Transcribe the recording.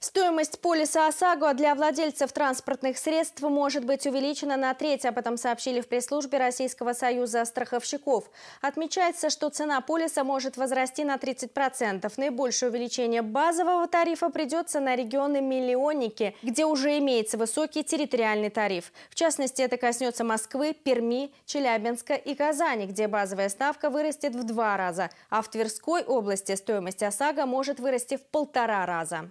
Стоимость полиса ОСАГО для владельцев транспортных средств может быть увеличена на треть, об этом сообщили в пресс-службе Российского союза страховщиков. Отмечается, что цена полиса может возрасти на 30%. Наибольшее увеличение базового тарифа придется на регионы-миллионники, где уже имеется высокий территориальный тариф. В частности, это коснется Москвы, Перми, Челябинска и Казани, где базовая ставка вырастет в два раза, а в Тверской области стоимость ОСАГО может вырасти в полтора раза.